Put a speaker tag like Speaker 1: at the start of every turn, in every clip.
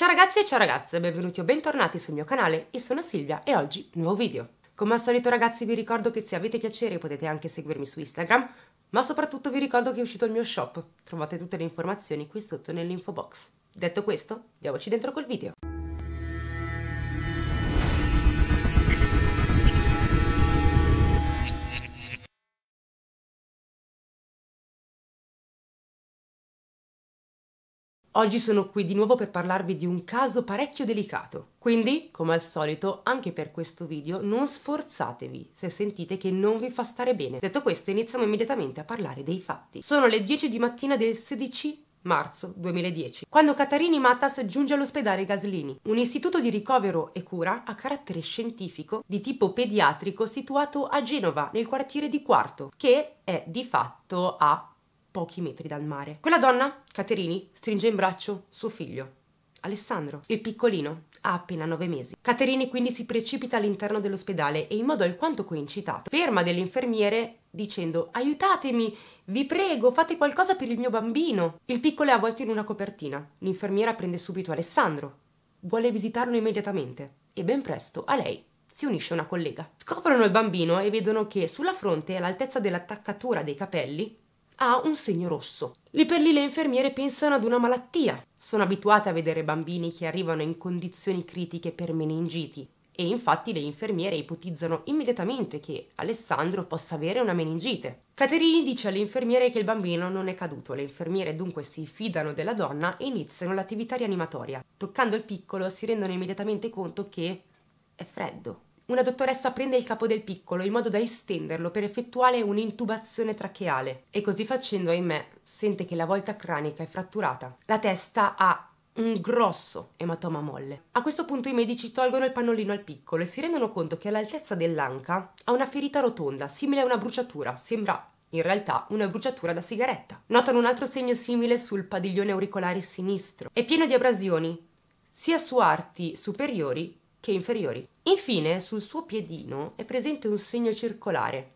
Speaker 1: Ciao ragazzi e ciao ragazze, benvenuti o bentornati sul mio canale, io sono Silvia e oggi nuovo video. Come al solito ragazzi vi ricordo che se avete piacere potete anche seguirmi su Instagram, ma soprattutto vi ricordo che è uscito il mio shop, trovate tutte le informazioni qui sotto nell'info box. Detto questo, diamoci dentro col video. Oggi sono qui di nuovo per parlarvi di un caso parecchio delicato, quindi, come al solito, anche per questo video non sforzatevi se sentite che non vi fa stare bene. Detto questo, iniziamo immediatamente a parlare dei fatti. Sono le 10 di mattina del 16 marzo 2010, quando Catarini Matas giunge all'ospedale Gaslini, un istituto di ricovero e cura a carattere scientifico di tipo pediatrico situato a Genova, nel quartiere di Quarto, che è di fatto a pochi metri dal mare. Quella donna, Caterini, stringe in braccio suo figlio, Alessandro. Il piccolino ha appena nove mesi. Caterini quindi si precipita all'interno dell'ospedale e in modo alquanto coincitato ferma delle infermiere dicendo aiutatemi, vi prego, fate qualcosa per il mio bambino. Il piccolo è avvolto in una copertina. L'infermiera prende subito Alessandro. Vuole visitarlo immediatamente e ben presto a lei si unisce una collega. Scoprono il bambino e vedono che sulla fronte, all'altezza dell'attaccatura dei capelli, ha un segno rosso. Lì per lì le infermiere pensano ad una malattia. Sono abituate a vedere bambini che arrivano in condizioni critiche per meningiti e infatti le infermiere ipotizzano immediatamente che Alessandro possa avere una meningite. Caterini dice alle infermiere che il bambino non è caduto, le infermiere dunque si fidano della donna e iniziano l'attività rianimatoria. Toccando il piccolo si rendono immediatamente conto che è freddo una dottoressa prende il capo del piccolo in modo da estenderlo per effettuare un'intubazione tracheale e così facendo, ahimè, sente che la volta cranica è fratturata. La testa ha un grosso ematoma molle. A questo punto i medici tolgono il pannolino al piccolo e si rendono conto che all'altezza dell'anca ha una ferita rotonda, simile a una bruciatura, sembra in realtà una bruciatura da sigaretta. Notano un altro segno simile sul padiglione auricolare sinistro. È pieno di abrasioni, sia su arti superiori che inferiori. Infine, sul suo piedino è presente un segno circolare.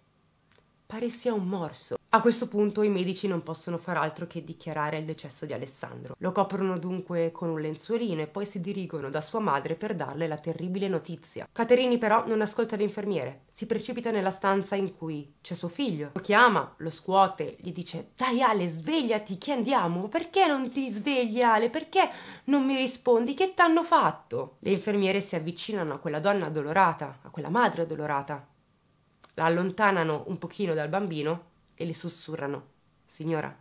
Speaker 1: Pare sia un morso. A questo punto i medici non possono far altro che dichiarare il decesso di Alessandro. Lo coprono dunque con un lenzuolino e poi si dirigono da sua madre per darle la terribile notizia. Caterini però non ascolta l'infermiere, si precipita nella stanza in cui c'è suo figlio. Lo chiama, lo scuote, gli dice "Dai Ale, svegliati, che andiamo? Perché non ti svegli Ale? Perché non mi rispondi? Che t'hanno fatto?". Le infermiere si avvicinano a quella donna addolorata, a quella madre addolorata. La allontanano un pochino dal bambino e le sussurrano. Signora,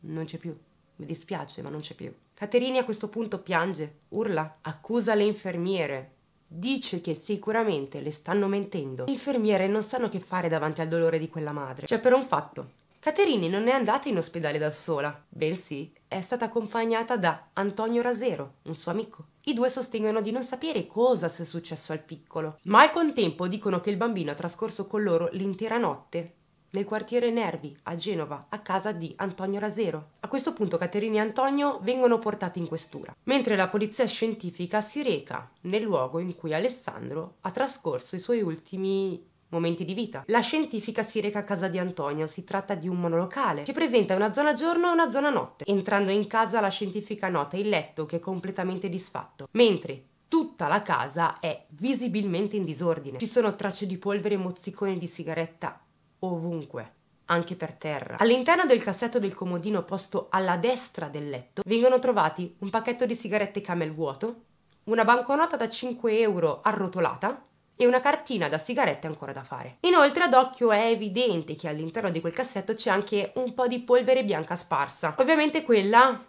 Speaker 1: non c'è più. Mi dispiace, ma non c'è più. Caterini a questo punto piange, urla, accusa le infermiere, Dice che sicuramente le stanno mentendo. Le infermiere non sanno che fare davanti al dolore di quella madre. C'è però un fatto. Caterini non è andata in ospedale da sola, bensì è stata accompagnata da Antonio Rasero, un suo amico. I due sostengono di non sapere cosa sia successo al piccolo, ma al contempo dicono che il bambino ha trascorso con loro l'intera notte nel quartiere Nervi, a Genova, a casa di Antonio Rasero. A questo punto Caterina e Antonio vengono portati in questura, mentre la polizia scientifica si reca nel luogo in cui Alessandro ha trascorso i suoi ultimi momenti di vita. La scientifica si reca a casa di Antonio, si tratta di un monolocale che presenta una zona giorno e una zona notte. Entrando in casa la scientifica nota il letto che è completamente disfatto, mentre Tutta la casa è visibilmente in disordine. Ci sono tracce di polvere e mozziconi di sigaretta ovunque, anche per terra. All'interno del cassetto del comodino posto alla destra del letto vengono trovati un pacchetto di sigarette camel vuoto, una banconota da 5 euro arrotolata e una cartina da sigarette ancora da fare. Inoltre ad occhio è evidente che all'interno di quel cassetto c'è anche un po' di polvere bianca sparsa. Ovviamente quella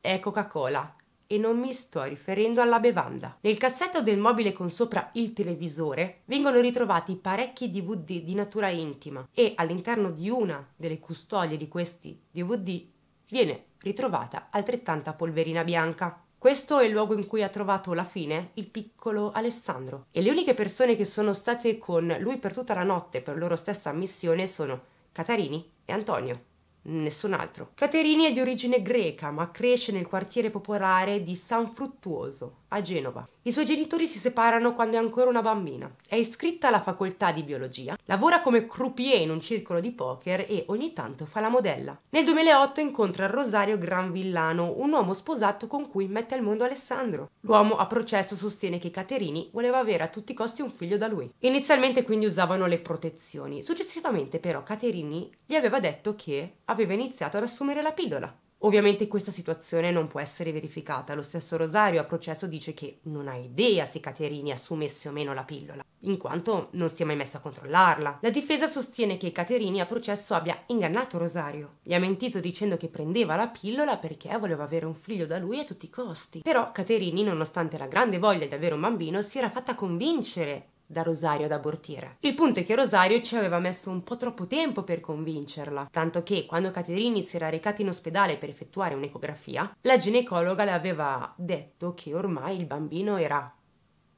Speaker 1: è Coca-Cola e non mi sto riferendo alla bevanda. Nel cassetto del mobile con sopra il televisore vengono ritrovati parecchi DVD di natura intima e all'interno di una delle custodie di questi DVD viene ritrovata altrettanta polverina bianca. Questo è il luogo in cui ha trovato la fine il piccolo Alessandro e le uniche persone che sono state con lui per tutta la notte per loro stessa ammissione sono Catarini e Antonio nessun altro. Caterini è di origine greca, ma cresce nel quartiere popolare di San Fruttuoso, a Genova. I suoi genitori si separano quando è ancora una bambina. È iscritta alla facoltà di biologia, lavora come croupier in un circolo di poker e ogni tanto fa la modella. Nel 2008 incontra Rosario Granvillano, un uomo sposato con cui mette al mondo Alessandro. L'uomo a processo sostiene che Caterini voleva avere a tutti i costi un figlio da lui. Inizialmente quindi usavano le protezioni, successivamente però Caterini gli aveva detto che aveva iniziato ad assumere la pillola. Ovviamente questa situazione non può essere verificata. Lo stesso Rosario a processo dice che non ha idea se Caterini assumesse o meno la pillola, in quanto non si è mai messo a controllarla. La difesa sostiene che Caterini a processo abbia ingannato Rosario. Gli ha mentito dicendo che prendeva la pillola perché voleva avere un figlio da lui a tutti i costi. Però Caterini, nonostante la grande voglia di avere un bambino, si era fatta convincere da Rosario ad abortire. Il punto è che Rosario ci aveva messo un po' troppo tempo per convincerla, tanto che quando Caterini si era recata in ospedale per effettuare un'ecografia, la ginecologa le aveva detto che ormai il bambino era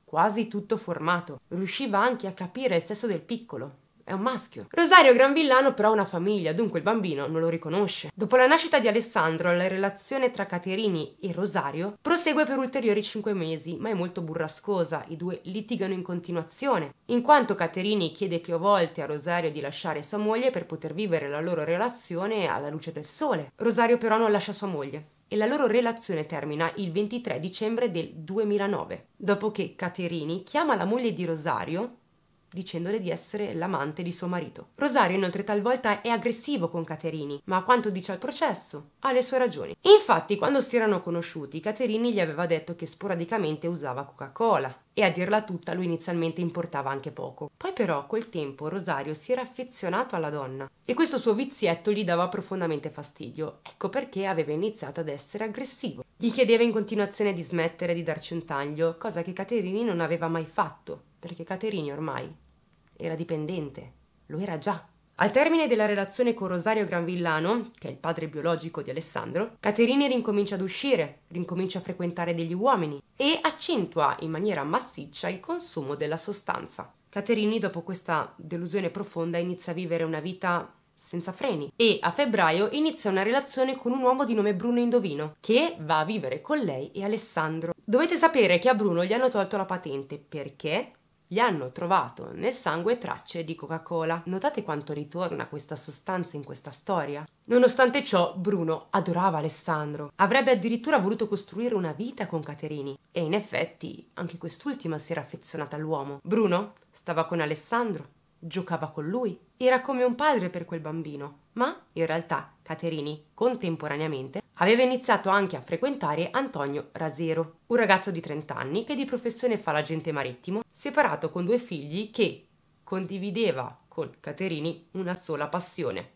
Speaker 1: quasi tutto formato, riusciva anche a capire il sesso del piccolo è un maschio. Rosario Granvillano però ha una famiglia, dunque il bambino non lo riconosce. Dopo la nascita di Alessandro, la relazione tra Caterini e Rosario prosegue per ulteriori 5 mesi, ma è molto burrascosa, i due litigano in continuazione, in quanto Caterini chiede più volte a Rosario di lasciare sua moglie per poter vivere la loro relazione alla luce del sole. Rosario però non lascia sua moglie e la loro relazione termina il 23 dicembre del 2009, dopo che Caterini chiama la moglie di Rosario dicendole di essere l'amante di suo marito. Rosario inoltre talvolta è aggressivo con Caterini, ma a quanto dice al processo ha le sue ragioni. Infatti quando si erano conosciuti Caterini gli aveva detto che sporadicamente usava Coca-Cola e a dirla tutta lui inizialmente importava anche poco. Poi però col tempo Rosario si era affezionato alla donna e questo suo vizietto gli dava profondamente fastidio, ecco perché aveva iniziato ad essere aggressivo. Gli chiedeva in continuazione di smettere di darci un taglio, cosa che Caterini non aveva mai fatto, perché Caterini ormai era dipendente, lo era già. Al termine della relazione con Rosario Granvillano, che è il padre biologico di Alessandro, Caterina rincomincia ad uscire, rincomincia a frequentare degli uomini e accentua in maniera massiccia il consumo della sostanza. Caterini, dopo questa delusione profonda, inizia a vivere una vita senza freni e a febbraio inizia una relazione con un uomo di nome Bruno Indovino che va a vivere con lei e Alessandro. Dovete sapere che a Bruno gli hanno tolto la patente perché gli hanno trovato nel sangue tracce di Coca-Cola. Notate quanto ritorna questa sostanza in questa storia? Nonostante ciò, Bruno adorava Alessandro. Avrebbe addirittura voluto costruire una vita con Caterini. E in effetti, anche quest'ultima si era affezionata all'uomo. Bruno stava con Alessandro, giocava con lui. Era come un padre per quel bambino, ma in realtà Caterini contemporaneamente, aveva iniziato anche a frequentare Antonio Rasero, un ragazzo di 30 anni che di professione fa l'agente marittimo, separato con due figli che condivideva con Caterini una sola passione,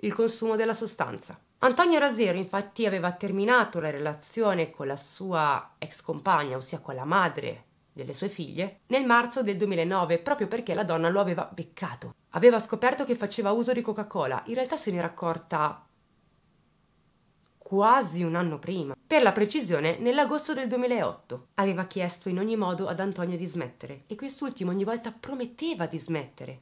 Speaker 1: il consumo della sostanza. Antonio Rasero infatti aveva terminato la relazione con la sua ex compagna, ossia con la madre delle sue figlie, nel marzo del 2009 proprio perché la donna lo aveva beccato. Aveva scoperto che faceva uso di Coca-Cola, in realtà se n'era accorta quasi un anno prima, per la precisione nell'agosto del 2008. Aveva chiesto in ogni modo ad Antonio di smettere e quest'ultimo ogni volta prometteva di smettere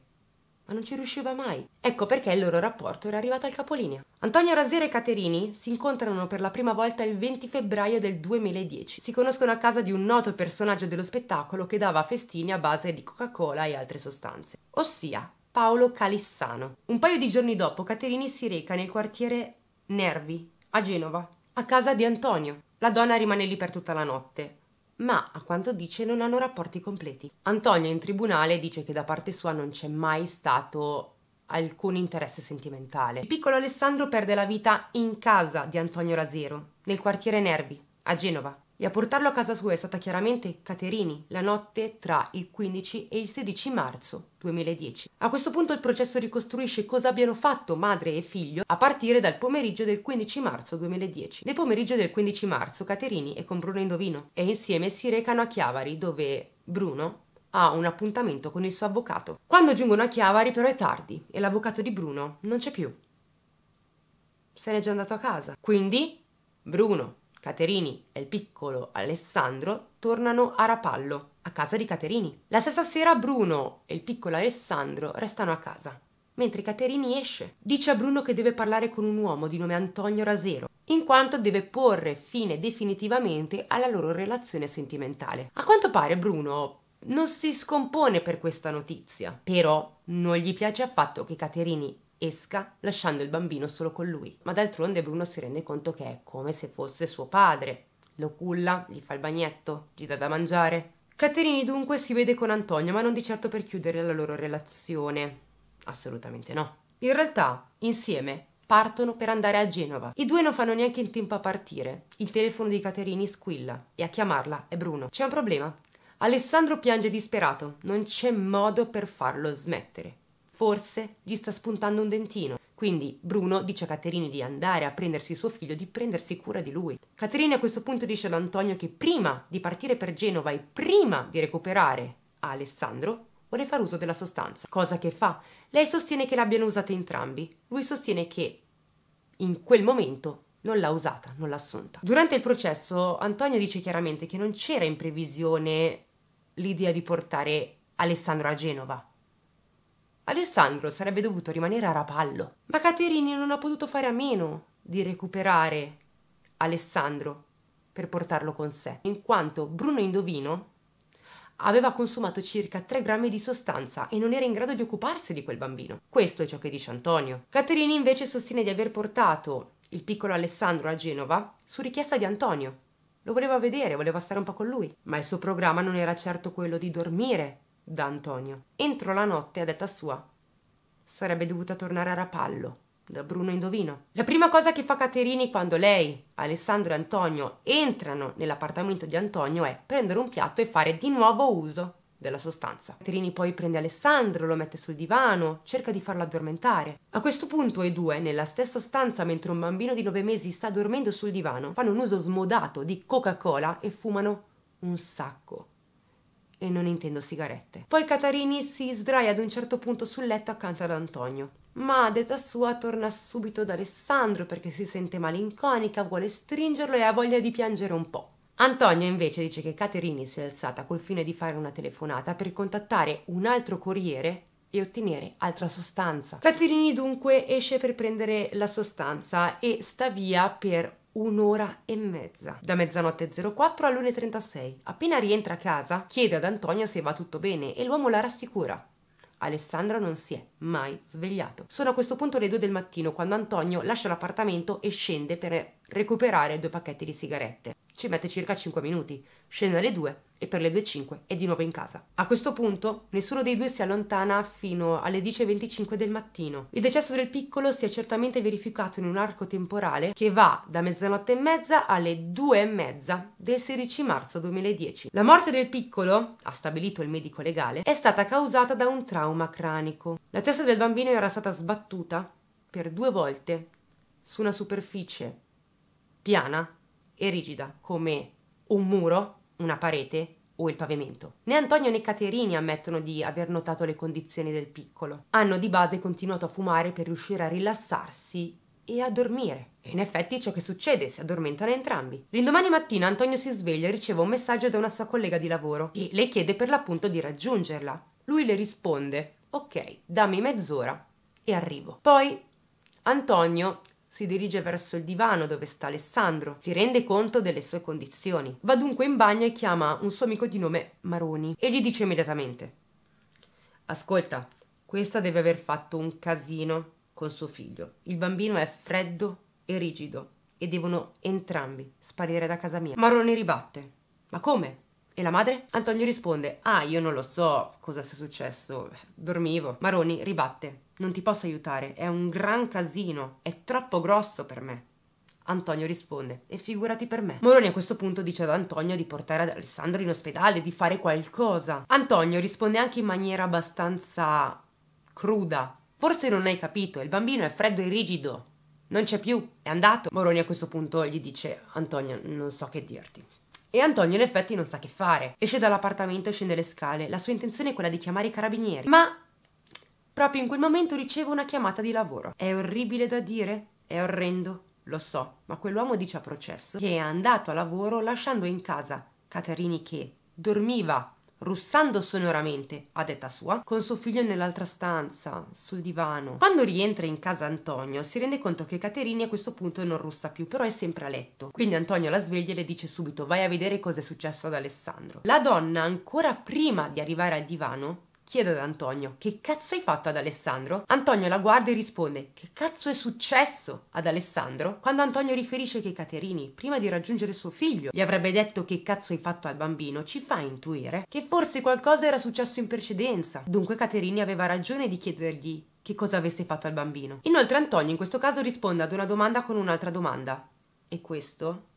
Speaker 1: ma non ci riusciva mai. Ecco perché il loro rapporto era arrivato al capolinea. Antonio Rasera e Caterini si incontrano per la prima volta il 20 febbraio del 2010. Si conoscono a casa di un noto personaggio dello spettacolo che dava festini a base di Coca-Cola e altre sostanze, ossia Paolo Calissano. Un paio di giorni dopo Caterini si reca nel quartiere Nervi, a Genova, a casa di Antonio. La donna rimane lì per tutta la notte ma a quanto dice non hanno rapporti completi. Antonio in tribunale dice che da parte sua non c'è mai stato alcun interesse sentimentale. Il piccolo Alessandro perde la vita in casa di Antonio Rasero, nel quartiere Nervi, a Genova e a portarlo a casa sua è stata chiaramente Caterini la notte tra il 15 e il 16 marzo 2010. A questo punto il processo ricostruisce cosa abbiano fatto madre e figlio a partire dal pomeriggio del 15 marzo 2010. Nel pomeriggio del 15 marzo Caterini è con Bruno Indovino e insieme si recano a Chiavari dove Bruno ha un appuntamento con il suo avvocato. Quando giungono a Chiavari però è tardi e l'avvocato di Bruno non c'è più. Se n'è già andato a casa. Quindi Bruno Caterini e il piccolo Alessandro tornano a Rapallo, a casa di Caterini. La stessa sera Bruno e il piccolo Alessandro restano a casa, mentre Caterini esce. Dice a Bruno che deve parlare con un uomo di nome Antonio Rasero, in quanto deve porre fine definitivamente alla loro relazione sentimentale. A quanto pare Bruno non si scompone per questa notizia, però non gli piace affatto che Caterini esca lasciando il bambino solo con lui. Ma d'altronde Bruno si rende conto che è come se fosse suo padre. Lo culla, gli fa il bagnetto, gli dà da mangiare. Caterini dunque si vede con Antonio, ma non di certo per chiudere la loro relazione. Assolutamente no. In realtà, insieme, partono per andare a Genova. I due non fanno neanche in tempo a partire. Il telefono di Caterini squilla e a chiamarla è Bruno. C'è un problema. Alessandro piange disperato, non c'è modo per farlo smettere. Forse gli sta spuntando un dentino. Quindi Bruno dice a Caterina di andare a prendersi suo figlio, di prendersi cura di lui. Caterina a questo punto dice ad Antonio che prima di partire per Genova e prima di recuperare a Alessandro, vuole fare uso della sostanza. Cosa che fa? Lei sostiene che l'abbiano usata entrambi. Lui sostiene che in quel momento non l'ha usata, non l'ha assunta. Durante il processo Antonio dice chiaramente che non c'era in previsione l'idea di portare Alessandro a Genova Alessandro sarebbe dovuto rimanere a Rapallo, ma Caterini non ha potuto fare a meno di recuperare Alessandro per portarlo con sé, in quanto Bruno Indovino aveva consumato circa 3 grammi di sostanza e non era in grado di occuparsi di quel bambino. Questo è ciò che dice Antonio. Caterini invece sostiene di aver portato il piccolo Alessandro a Genova su richiesta di Antonio. Lo voleva vedere, voleva stare un po' con lui, ma il suo programma non era certo quello di dormire da Antonio. Entro la notte, a detta sua. Sarebbe dovuta tornare a Rapallo, da Bruno Indovino. La prima cosa che fa Caterini quando lei, Alessandro e Antonio entrano nell'appartamento di Antonio è prendere un piatto e fare di nuovo uso della sostanza. Caterini poi prende Alessandro, lo mette sul divano, cerca di farlo addormentare. A questo punto i due, nella stessa stanza mentre un bambino di 9 mesi sta dormendo sul divano, fanno un uso smodato di Coca-Cola e fumano un sacco e non intendo sigarette. Poi Catarini si sdraia ad un certo punto sul letto accanto ad Antonio. Ma ad età sua torna subito da Alessandro perché si sente malinconica, vuole stringerlo e ha voglia di piangere un po'. Antonio invece dice che Caterini si è alzata col fine di fare una telefonata per contattare un altro corriere e ottenere altra sostanza. Caterini dunque esce per prendere la sostanza e sta via per un'ora e mezza, da mezzanotte 04 alle 1.36. Appena rientra a casa, chiede ad Antonio se va tutto bene e l'uomo la rassicura. Alessandro non si è mai svegliato. Sono a questo punto le due del mattino quando Antonio lascia l'appartamento e scende per recuperare due pacchetti di sigarette ci mette circa 5 minuti, scende alle 2 e per le 2.05 è di nuovo in casa. A questo punto nessuno dei due si allontana fino alle 10.25 del mattino. Il decesso del piccolo si è certamente verificato in un arco temporale che va da mezzanotte e mezza alle 2.30 del 16 marzo 2010. La morte del piccolo, ha stabilito il medico legale, è stata causata da un trauma cranico. La testa del bambino era stata sbattuta per due volte su una superficie piana e rigida come un muro, una parete o il pavimento. Né Antonio né Caterini ammettono di aver notato le condizioni del piccolo. Hanno di base continuato a fumare per riuscire a rilassarsi e a dormire. E in effetti ciò che succede, si addormentano entrambi. L'indomani mattina Antonio si sveglia e riceve un messaggio da una sua collega di lavoro che le chiede per l'appunto di raggiungerla. Lui le risponde: Ok, dammi mezz'ora e arrivo. Poi Antonio si dirige verso il divano dove sta Alessandro, si rende conto delle sue condizioni. Va dunque in bagno e chiama un suo amico di nome Maroni e gli dice immediatamente: Ascolta, questa deve aver fatto un casino con suo figlio. Il bambino è freddo e rigido e devono entrambi sparire da casa mia. Maroni ribatte: Ma come? E la madre? Antonio risponde: Ah, io non lo so cosa sia successo. Dormivo. Maroni ribatte: non ti posso aiutare, è un gran casino, è troppo grosso per me. Antonio risponde, e figurati per me. Moroni a questo punto dice ad Antonio di portare ad Alessandro in ospedale, di fare qualcosa. Antonio risponde anche in maniera abbastanza cruda. Forse non hai capito, il bambino è freddo e rigido. Non c'è più, è andato. Moroni a questo punto gli dice, Antonio, non so che dirti. E Antonio in effetti non sa che fare. Esce dall'appartamento e scende le scale. La sua intenzione è quella di chiamare i carabinieri. Ma Proprio in quel momento ricevo una chiamata di lavoro. È orribile da dire? È orrendo? Lo so, ma quell'uomo dice a processo che è andato a lavoro lasciando in casa Caterini che dormiva russando sonoramente, a detta sua, con suo figlio nell'altra stanza, sul divano. Quando rientra in casa Antonio si rende conto che Caterini a questo punto non russa più, però è sempre a letto. Quindi Antonio la sveglia e le dice subito vai a vedere cosa è successo ad Alessandro. La donna, ancora prima di arrivare al divano, Chiede ad Antonio che cazzo hai fatto ad Alessandro? Antonio la guarda e risponde che cazzo è successo ad Alessandro? Quando Antonio riferisce che Caterini, prima di raggiungere suo figlio, gli avrebbe detto che cazzo hai fatto al bambino, ci fa intuire che forse qualcosa era successo in precedenza. Dunque Caterini aveva ragione di chiedergli che cosa avesse fatto al bambino. Inoltre Antonio in questo caso risponde ad una domanda con un'altra domanda. E questo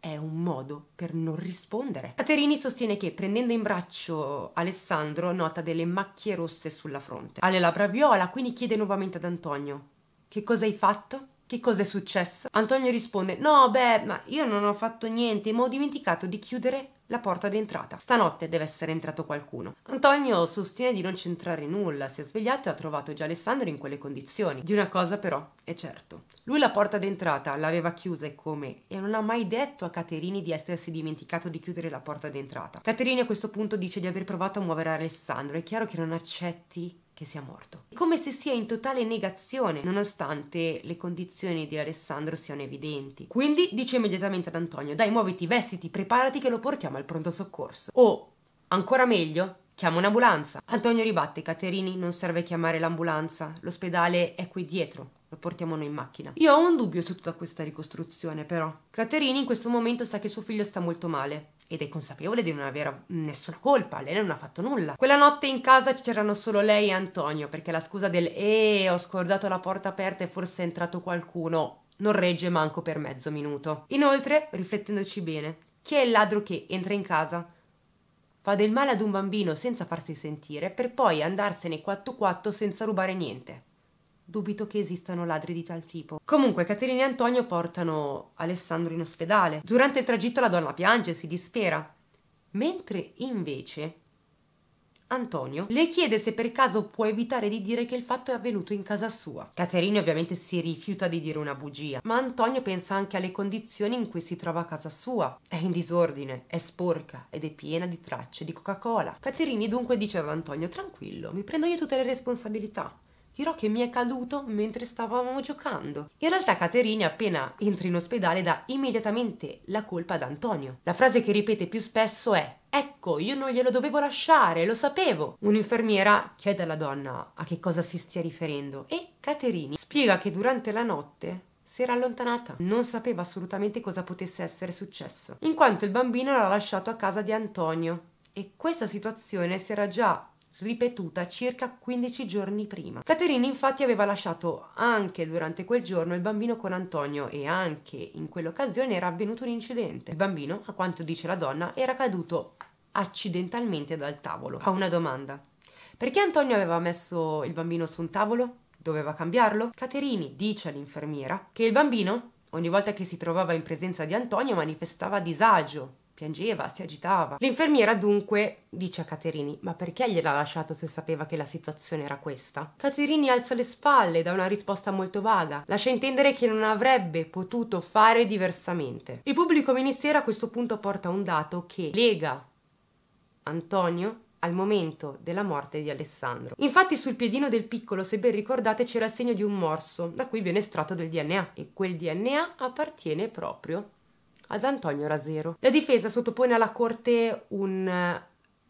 Speaker 1: è un modo per non rispondere. Caterini sostiene che prendendo in braccio Alessandro nota delle macchie rosse sulla fronte. Ha le labbra viola, quindi chiede nuovamente ad Antonio che cosa hai fatto? Che cosa è successo? Antonio risponde: No, beh, ma io non ho fatto niente, ma ho dimenticato di chiudere la porta d'entrata. Stanotte deve essere entrato qualcuno. Antonio sostiene di non c'entrare nulla, si è svegliato e ha trovato già Alessandro in quelle condizioni. Di una cosa però è certo. Lui la porta d'entrata l'aveva chiusa e come e non ha mai detto a Caterini di essersi dimenticato di chiudere la porta d'entrata. Caterini a questo punto dice di aver provato a muovere Alessandro, è chiaro che non accetti che sia morto. Come se sia in totale negazione, nonostante le condizioni di Alessandro siano evidenti. Quindi dice immediatamente ad Antonio: Dai, muoviti, vestiti, preparati che lo portiamo al pronto soccorso. O, ancora meglio, chiama un'ambulanza. Antonio ribatte: Caterini, non serve chiamare l'ambulanza, l'ospedale è qui dietro. Lo portiamo noi in macchina. Io ho un dubbio su tutta questa ricostruzione, però. Caterini in questo momento sa che suo figlio sta molto male ed è consapevole di non avere nessuna colpa, lei non ha fatto nulla. Quella notte in casa c'erano solo lei e Antonio perché la scusa del eeeh ho scordato la porta aperta e forse è entrato qualcuno non regge manco per mezzo minuto. Inoltre, riflettendoci bene, chi è il ladro che entra in casa? Fa del male ad un bambino senza farsi sentire per poi andarsene quattro quattro senza rubare niente. Dubito che esistano ladri di tal tipo. Comunque, Caterina e Antonio portano Alessandro in ospedale. Durante il tragitto la donna piange, e si dispera. Mentre invece Antonio le chiede se per caso può evitare di dire che il fatto è avvenuto in casa sua. Caterina ovviamente si rifiuta di dire una bugia, ma Antonio pensa anche alle condizioni in cui si trova a casa sua. È in disordine, è sporca ed è piena di tracce di Coca-Cola. Caterini dunque dice ad Antonio tranquillo, mi prendo io tutte le responsabilità. Dirò che mi è caduto mentre stavamo giocando. In realtà Caterina appena entra in ospedale dà immediatamente la colpa ad Antonio. La frase che ripete più spesso è Ecco, io non glielo dovevo lasciare, lo sapevo. Un'infermiera chiede alla donna a che cosa si stia riferendo e Caterini spiega che durante la notte si era allontanata. Non sapeva assolutamente cosa potesse essere successo, in quanto il bambino l'ha lasciato a casa di Antonio e questa situazione si era già ripetuta circa 15 giorni prima. Caterina infatti aveva lasciato anche durante quel giorno il bambino con Antonio e anche in quell'occasione era avvenuto un incidente. Il bambino, a quanto dice la donna, era caduto accidentalmente dal tavolo. Ha una domanda. Perché Antonio aveva messo il bambino su un tavolo? Doveva cambiarlo? Caterini dice all'infermiera che il bambino, ogni volta che si trovava in presenza di Antonio, manifestava disagio piangeva, si agitava. L'infermiera dunque dice a Caterini, ma perché gliel'ha lasciato se sapeva che la situazione era questa? Caterini alza le spalle, dà una risposta molto vaga, lascia intendere che non avrebbe potuto fare diversamente. Il pubblico ministero a questo punto porta un dato che lega Antonio al momento della morte di Alessandro. Infatti sul piedino del piccolo, se ben ricordate, c'era il segno di un morso, da cui viene estratto del DNA e quel DNA appartiene proprio ad Antonio Rasero. La difesa sottopone alla corte un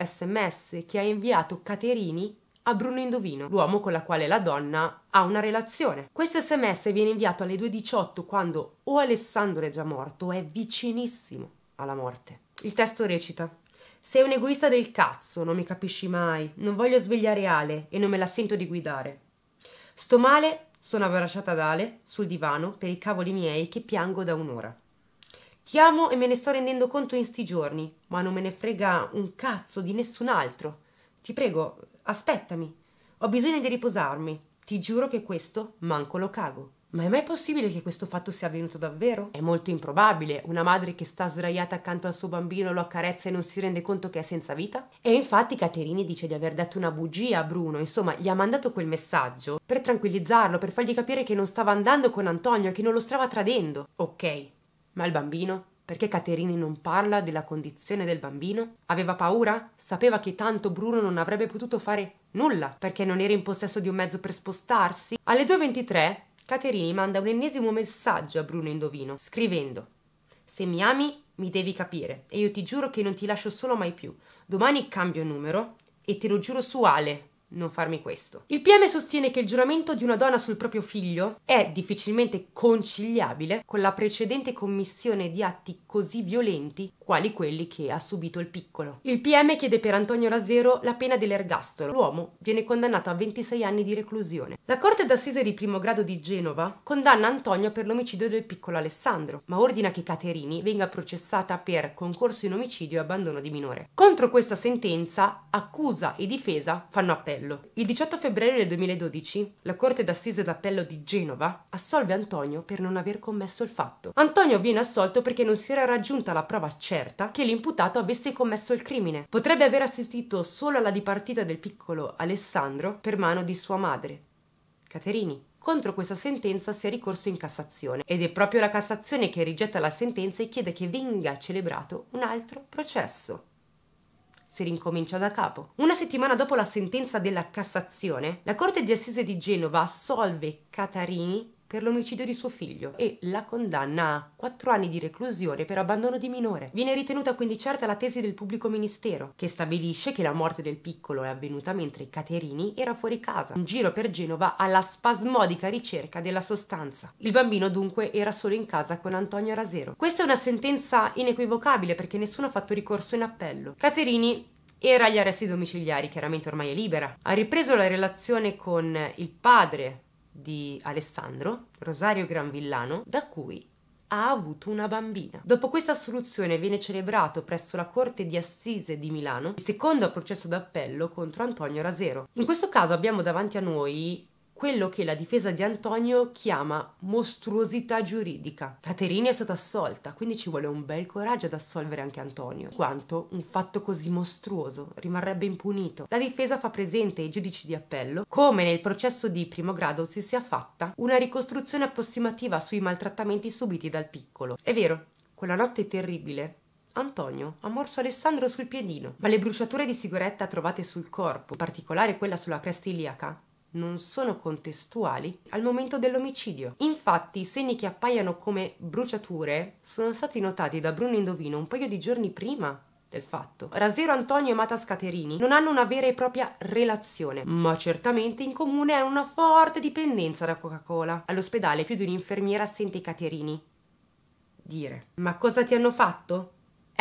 Speaker 1: sms eh, che ha inviato Caterini a Bruno Indovino, l'uomo con la quale la donna ha una relazione. Questo sms viene inviato alle 2.18 quando o Alessandro è già morto o è vicinissimo alla morte. Il testo recita Sei un egoista del cazzo, non mi capisci mai, non voglio svegliare Ale e non me la sento di guidare. Sto male, sono abbracciata ad Ale sul divano per i cavoli miei che piango da un'ora. Ti amo e me ne sto rendendo conto in sti giorni, ma non me ne frega un cazzo di nessun altro. Ti prego, aspettami. Ho bisogno di riposarmi. Ti giuro che questo manco lo cago. Ma è mai possibile che questo fatto sia avvenuto davvero? È molto improbabile. Una madre che sta sdraiata accanto al suo bambino lo accarezza e non si rende conto che è senza vita? E infatti Caterini dice di aver detto una bugia a Bruno, insomma, gli ha mandato quel messaggio per tranquillizzarlo, per fargli capire che non stava andando con Antonio, che non lo stava tradendo. Ok, ma il bambino? Perché Caterini non parla della condizione del bambino? Aveva paura? Sapeva che tanto Bruno non avrebbe potuto fare nulla perché non era in possesso di un mezzo per spostarsi? Alle 2.23 Caterini manda un ennesimo messaggio a Bruno Indovino, scrivendo Se mi ami, mi devi capire e io ti giuro che non ti lascio solo mai più. Domani cambio numero e te lo giuro su Ale, non farmi questo. Il PM sostiene che il giuramento di una donna sul proprio figlio è difficilmente conciliabile con la precedente commissione di atti così violenti quali quelli che ha subito il piccolo. Il PM chiede per Antonio Rasero la pena dell'ergastolo. L'uomo viene condannato a 26 anni di reclusione. La Corte d'Assise di primo grado di Genova condanna Antonio per l'omicidio del piccolo Alessandro, ma ordina che Caterini venga processata per concorso in omicidio e abbandono di minore. Contro questa sentenza accusa e difesa fanno appello d'appello. Il 18 febbraio del 2012 la Corte d'Assise d'Appello di Genova assolve Antonio per non aver commesso il fatto. Antonio viene assolto perché non si era raggiunta la prova certa che l'imputato avesse commesso il crimine. Potrebbe aver assistito solo alla dipartita del piccolo Alessandro per mano di sua madre, Caterini. Contro questa sentenza si è ricorso in Cassazione ed è proprio la Cassazione che rigetta la sentenza e chiede che venga celebrato un altro processo si rincomincia da capo. Una settimana dopo la sentenza della Cassazione, la Corte di Assise di Genova assolve Catarini per l'omicidio di suo figlio e la condanna a 4 anni di reclusione per abbandono di minore. Viene ritenuta quindi certa la tesi del pubblico ministero, che stabilisce che la morte del piccolo è avvenuta mentre Caterini era fuori casa, in giro per Genova alla spasmodica ricerca della sostanza. Il bambino dunque era solo in casa con Antonio Rasero. Questa è una sentenza inequivocabile perché nessuno ha fatto ricorso in appello. Caterini era agli arresti domiciliari, chiaramente ormai è libera. Ha ripreso la relazione con il padre di Alessandro, Rosario Granvillano, da cui ha avuto una bambina. Dopo questa assoluzione viene celebrato presso la Corte di Assise di Milano il secondo processo d'appello contro Antonio Rasero. In questo caso abbiamo davanti a noi quello che la difesa di Antonio chiama mostruosità giuridica. Caterina è stata assolta, quindi ci vuole un bel coraggio ad assolvere anche Antonio, quanto un fatto così mostruoso rimarrebbe impunito. La difesa fa presente ai giudici di appello come nel processo di primo grado si sia fatta una ricostruzione approssimativa sui maltrattamenti subiti dal piccolo. È vero, quella notte terribile Antonio ha morso Alessandro sul piedino, ma le bruciature di sigaretta trovate sul corpo, in particolare quella sulla cresta iliaca, non sono contestuali al momento dell'omicidio. Infatti i segni che appaiono come bruciature sono stati notati da Bruno Indovino un paio di giorni prima del fatto. Rasero Antonio e Matas Caterini non hanno una vera e propria relazione, ma certamente in comune hanno una forte dipendenza da Coca-Cola. All'ospedale più di un'infermiera sente Caterini dire: Ma cosa ti hanno fatto?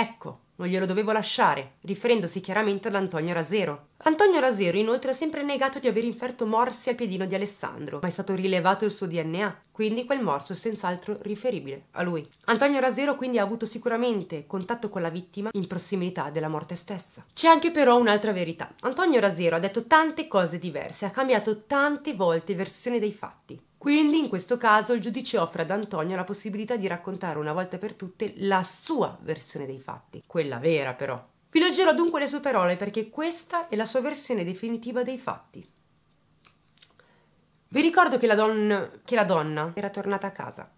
Speaker 1: Ecco, non glielo dovevo lasciare, riferendosi chiaramente ad Antonio Rasero. Antonio Rasero inoltre ha sempre negato di aver inferto morsi al piedino di Alessandro, ma è stato rilevato il suo DNA, quindi quel morso è senz'altro riferibile a lui. Antonio Rasero quindi ha avuto sicuramente contatto con la vittima in prossimità della morte stessa. C'è anche però un'altra verità. Antonio Rasero ha detto tante cose diverse, ha cambiato tante volte versione dei fatti. Quindi in questo caso il giudice offre ad Antonio la possibilità di raccontare una volta per tutte la sua versione dei fatti, quella vera però. Vi leggerò dunque le sue parole perché questa è la sua versione definitiva dei fatti. Vi ricordo che la, don- che la donna era tornata a casa.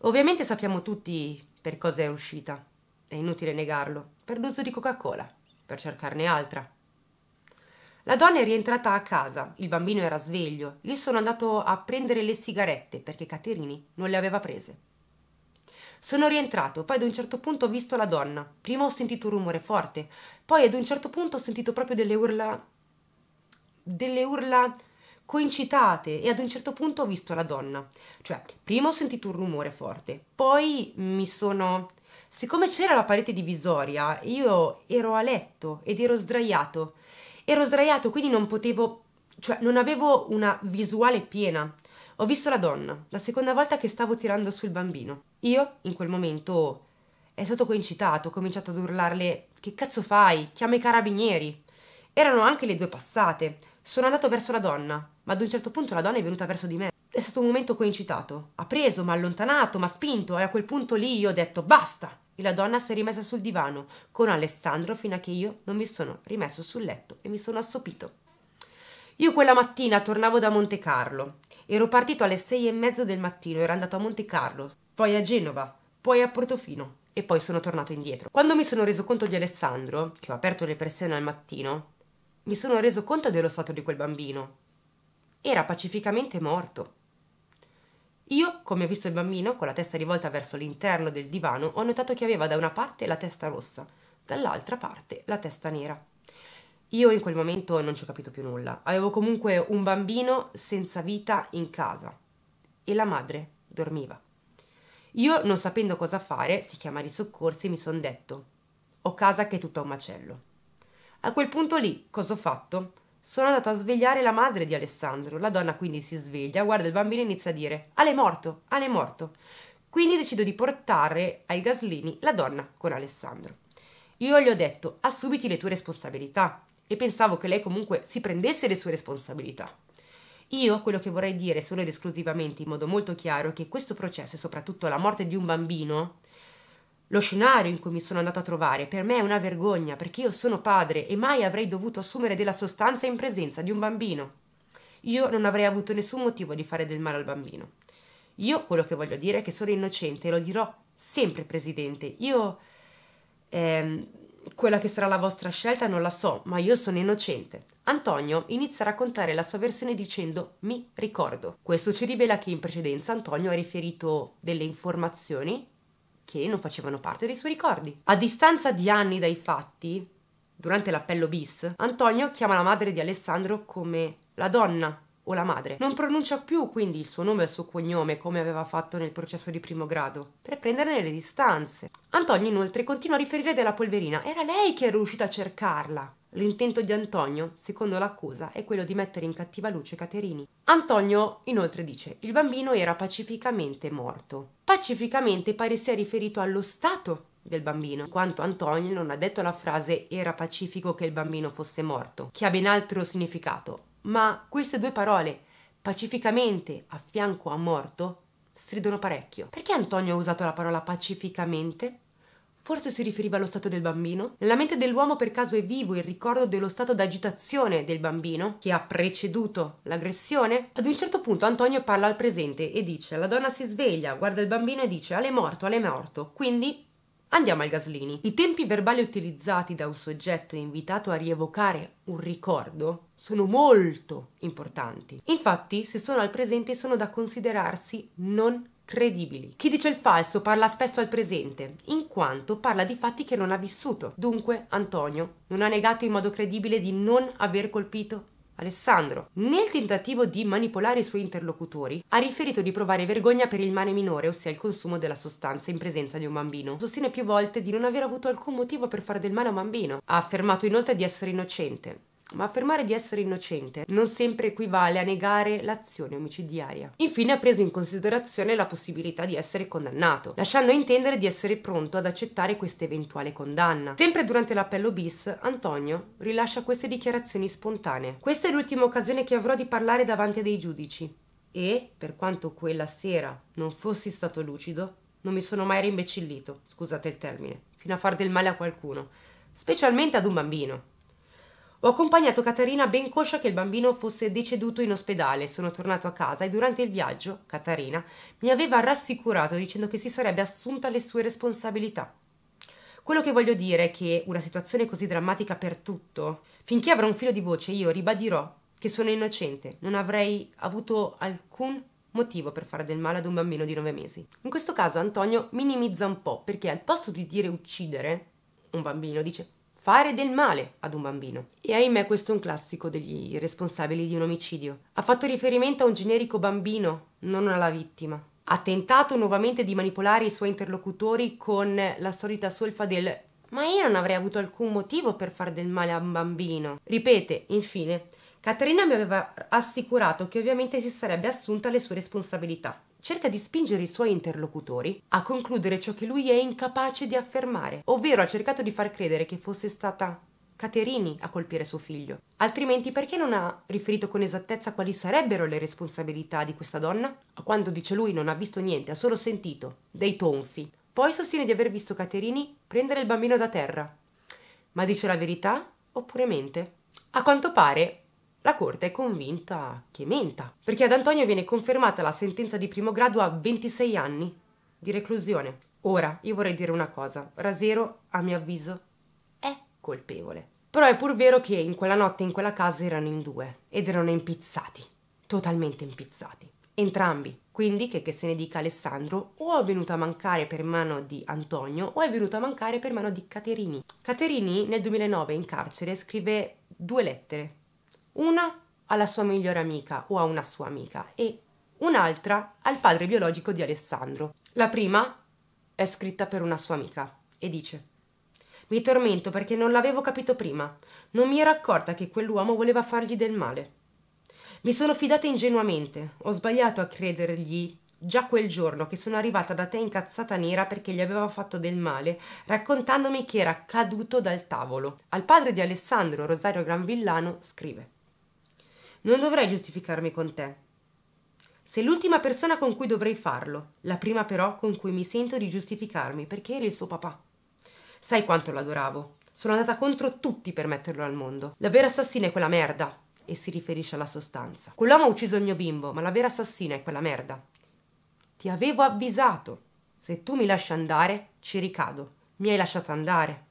Speaker 1: Ovviamente sappiamo tutti per cosa è uscita, è inutile negarlo, per l'uso di Coca-Cola, per cercarne altra. La donna è rientrata a casa, il bambino era sveglio. Io sono andato a prendere le sigarette perché Caterini non le aveva prese. Sono rientrato, poi ad un certo punto ho visto la donna. Prima ho sentito un rumore forte, poi ad un certo punto ho sentito proprio delle urla delle urla coincitate e ad un certo punto ho visto la donna. Cioè, prima ho sentito un rumore forte, poi mi sono... Siccome c'era la parete divisoria, io ero a letto ed ero sdraiato. Ero sdraiato, quindi non potevo, cioè non avevo una visuale piena. Ho visto la donna, la seconda volta che stavo tirando sul bambino. Io, in quel momento, è stato coincitato, ho cominciato ad urlarle Che cazzo fai? Chiama i carabinieri. Erano anche le due passate. Sono andato verso la donna, ma ad un certo punto la donna è venuta verso di me. È stato un momento coincitato. Ha preso, mi ha allontanato, mi ha spinto e a quel punto lì io ho detto basta e la donna si è rimessa sul divano con Alessandro fino a che io non mi sono rimesso sul letto e mi sono assopito. Io quella mattina tornavo da Monte Carlo. Ero partito alle sei e mezzo del mattino, ero andato a Monte Carlo, poi a Genova, poi a Portofino e poi sono tornato indietro. Quando mi sono reso conto di Alessandro, che ho aperto le persiane al mattino, mi sono reso conto dello stato di quel bambino. Era pacificamente morto. Io, come ho visto il bambino, con la testa rivolta verso l'interno del divano, ho notato che aveva da una parte la testa rossa, dall'altra parte la testa nera. Io in quel momento non ci ho capito più nulla. Avevo comunque un bambino senza vita in casa e la madre dormiva. Io, non sapendo cosa fare, si chiamare i soccorsi, mi sono detto: Ho casa che è tutta un macello. A quel punto lì, cosa ho fatto? Sono andato a svegliare la madre di Alessandro. La donna quindi si sveglia, guarda il bambino e inizia a dire: Ale è morto, Ale è morto. Quindi decido di portare ai Gaslini la donna con Alessandro. Io gli ho detto: assumiti le tue responsabilità. E pensavo che lei comunque si prendesse le sue responsabilità. Io quello che vorrei dire solo ed esclusivamente in modo molto chiaro è che questo processo e soprattutto la morte di un bambino lo scenario in cui mi sono andata a trovare per me è una vergogna perché io sono padre e mai avrei dovuto assumere della sostanza in presenza di un bambino. Io non avrei avuto nessun motivo di fare del male al bambino. Io quello che voglio dire è che sono innocente e lo dirò sempre, Presidente. Io... Ehm, quella che sarà la vostra scelta non la so, ma io sono innocente. Antonio inizia a raccontare la sua versione dicendo mi ricordo. Questo ci rivela che in precedenza Antonio ha riferito delle informazioni che non facevano parte dei suoi ricordi. A distanza di anni dai fatti, durante l'appello bis, Antonio chiama la madre di Alessandro come la donna o la madre. Non pronuncia più quindi il suo nome e il suo cognome come aveva fatto nel processo di primo grado, per prenderne le distanze. Antonio inoltre continua a riferire della polverina. Era lei che era riuscita a cercarla. L'intento di Antonio, secondo l'accusa, è quello di mettere in cattiva luce Caterini. Antonio inoltre dice il bambino era pacificamente morto. Pacificamente pare sia riferito allo stato del bambino, in quanto Antonio non ha detto la frase era pacifico che il bambino fosse morto, che ha ben altro significato, ma queste due parole, pacificamente a fianco a morto, stridono parecchio. Perché Antonio ha usato la parola pacificamente? Forse si riferiva allo stato del bambino? Nella mente dell'uomo per caso è vivo il ricordo dello stato d'agitazione del bambino che ha preceduto l'aggressione? Ad un certo punto Antonio parla al presente e dice la donna si sveglia, guarda il bambino e dice Ale morto, Ale morto, quindi Andiamo al Gaslini. I tempi verbali utilizzati da un soggetto invitato a rievocare un ricordo sono molto importanti. Infatti, se sono al presente, sono da considerarsi non credibili. Chi dice il falso parla spesso al presente, in quanto parla di fatti che non ha vissuto. Dunque, Antonio non ha negato in modo credibile di non aver colpito Alessandro, nel tentativo di manipolare i suoi interlocutori, ha riferito di provare vergogna per il male minore, ossia il consumo della sostanza in presenza di un bambino. Sostiene più volte di non aver avuto alcun motivo per fare del male a un bambino. Ha affermato inoltre di essere innocente ma affermare di essere innocente non sempre equivale a negare l'azione omicidiaria. Infine ha preso in considerazione la possibilità di essere condannato, lasciando intendere di essere pronto ad accettare questa eventuale condanna. Sempre durante l'appello bis, Antonio rilascia queste dichiarazioni spontanee. Questa è l'ultima occasione che avrò di parlare davanti a dei giudici e, per quanto quella sera non fossi stato lucido, non mi sono mai rimbecillito, scusate il termine, fino a far del male a qualcuno, specialmente ad un bambino. Ho accompagnato Caterina ben coscia che il bambino fosse deceduto in ospedale, sono tornato a casa e durante il viaggio Caterina mi aveva rassicurato dicendo che si sarebbe assunta le sue responsabilità. Quello che voglio dire è che una situazione così drammatica per tutto, finché avrò un filo di voce io ribadirò che sono innocente, non avrei avuto alcun motivo per fare del male ad un bambino di nove mesi. In questo caso Antonio minimizza un po' perché al posto di dire uccidere un bambino dice fare del male ad un bambino. E ahimè questo è un classico degli responsabili di un omicidio. Ha fatto riferimento a un generico bambino, non alla vittima. Ha tentato nuovamente di manipolare i suoi interlocutori con la solita solfa del ma io non avrei avuto alcun motivo per far del male a un bambino. Ripete, infine, Caterina mi aveva assicurato che ovviamente si sarebbe assunta le sue responsabilità cerca di spingere i suoi interlocutori a concludere ciò che lui è incapace di affermare, ovvero ha cercato di far credere che fosse stata Caterini a colpire suo figlio. Altrimenti perché non ha riferito con esattezza quali sarebbero le responsabilità di questa donna? A quanto dice lui non ha visto niente, ha solo sentito dei tonfi. Poi sostiene di aver visto Caterini prendere il bambino da terra. Ma dice la verità oppure mente? A quanto pare la Corte è convinta che menta, perché ad Antonio viene confermata la sentenza di primo grado a 26 anni di reclusione. Ora, io vorrei dire una cosa, Rasero, a mio avviso, è colpevole. Però è pur vero che in quella notte in quella casa erano in due ed erano impizzati, totalmente impizzati, entrambi. Quindi che, che se ne dica Alessandro, o è venuto a mancare per mano di Antonio o è venuto a mancare per mano di Caterini. Caterini nel 2009 in carcere scrive due lettere una alla sua migliore amica o a una sua amica e un'altra al padre biologico di Alessandro. La prima è scritta per una sua amica e dice mi tormento perché non l'avevo capito prima. Non mi ero accorta che quell'uomo voleva fargli del male. Mi sono fidata ingenuamente. Ho sbagliato a credergli già quel giorno che sono arrivata da te incazzata nera perché gli aveva fatto del male, raccontandomi che era caduto dal tavolo. Al padre di Alessandro Rosario Granvillano scrive non dovrei giustificarmi con te. Sei l'ultima persona con cui dovrei farlo, la prima però con cui mi sento di giustificarmi, perché eri il suo papà. Sai quanto l'adoravo. Sono andata contro tutti per metterlo al mondo. La vera assassina è quella merda. E si riferisce alla sostanza. Quell'uomo ha ucciso il mio bimbo, ma la vera assassina è quella merda. Ti avevo avvisato. Se tu mi lasci andare, ci ricado. Mi hai lasciato andare.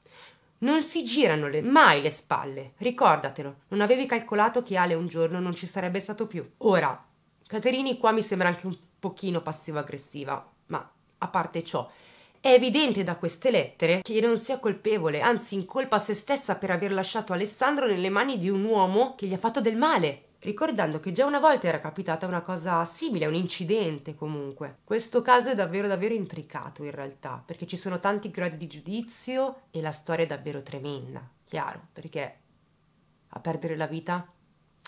Speaker 1: Non si girano le, mai le spalle, ricordatelo, non avevi calcolato che Ale un giorno non ci sarebbe stato più. Ora, Caterini qua mi sembra anche un pochino passivo-aggressiva, ma a parte ciò, è evidente da queste lettere che non sia colpevole, anzi incolpa se stessa per aver lasciato Alessandro nelle mani di un uomo che gli ha fatto del male ricordando che già una volta era capitata una cosa simile, un incidente comunque. Questo caso è davvero davvero intricato in realtà, perché ci sono tanti gradi di giudizio e la storia è davvero tremenda, chiaro, perché a perdere la vita,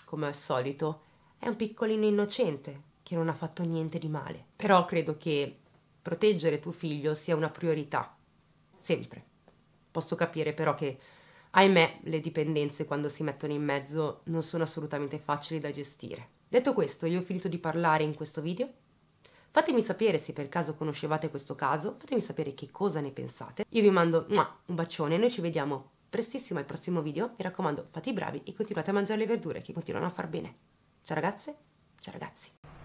Speaker 1: come al solito, è un piccolino innocente che non ha fatto niente di male. Però credo che proteggere tuo figlio sia una priorità, sempre. Posso capire però che Ahimè, le dipendenze quando si mettono in mezzo non sono assolutamente facili da gestire. Detto questo, io ho finito di parlare in questo video. Fatemi sapere se per caso conoscevate questo caso, fatemi sapere che cosa ne pensate. Io vi mando un bacione, noi ci vediamo prestissimo al prossimo video. Mi raccomando, fate i bravi e continuate a mangiare le verdure che continuano a far bene. Ciao ragazze, ciao ragazzi.